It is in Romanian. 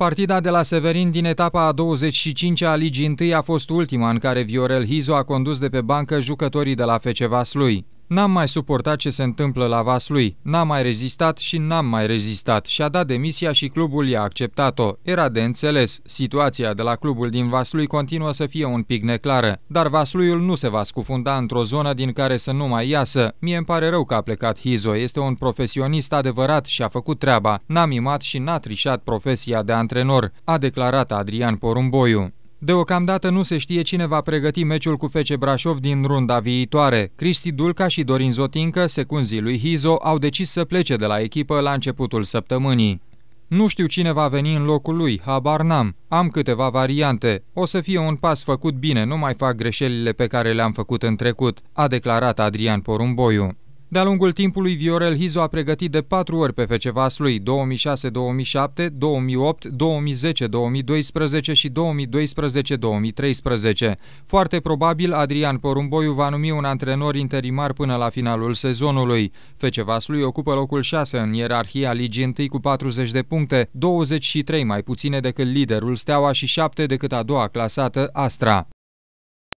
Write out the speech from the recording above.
Partida de la Severin din etapa a 25 a Ligii 1 a fost ultima în care Viorel Hizo a condus de pe bancă jucătorii de la FC Vaslui. N-am mai suportat ce se întâmplă la Vaslui, n-am mai rezistat și n-am mai rezistat și a dat demisia și clubul i-a acceptat-o. Era de înțeles, situația de la clubul din Vaslui continuă să fie un pic neclară, dar Vasluiul nu se va scufunda într-o zonă din care să nu mai iasă. Mie îmi pare rău că a plecat Hizo, este un profesionist adevărat și a făcut treaba, n-a mimat și n-a trișat profesia de antrenor, a declarat Adrian Porumboiu. Deocamdată nu se știe cine va pregăti meciul cu Fece Brașov din runda viitoare. Cristi Dulca și Dorin Zotincă, secunzii lui Hizo, au decis să plece de la echipă la începutul săptămânii. Nu știu cine va veni în locul lui, habar n-am. Am câteva variante. O să fie un pas făcut bine, nu mai fac greșelile pe care le-am făcut în trecut, a declarat Adrian Porumboiu. De-a lungul timpului, Viorel Hizo a pregătit de patru ori pe FC Vaslui 2006-2007, 2008, 2010, 2012 și 2012-2013. Foarte probabil, Adrian Porumboiu va numi un antrenor interimar până la finalul sezonului. FC Vaslui ocupă locul 6 în ierarhia Ligii 1 cu 40 de puncte, 23 mai puține decât liderul Steaua și 7 decât a doua clasată Astra.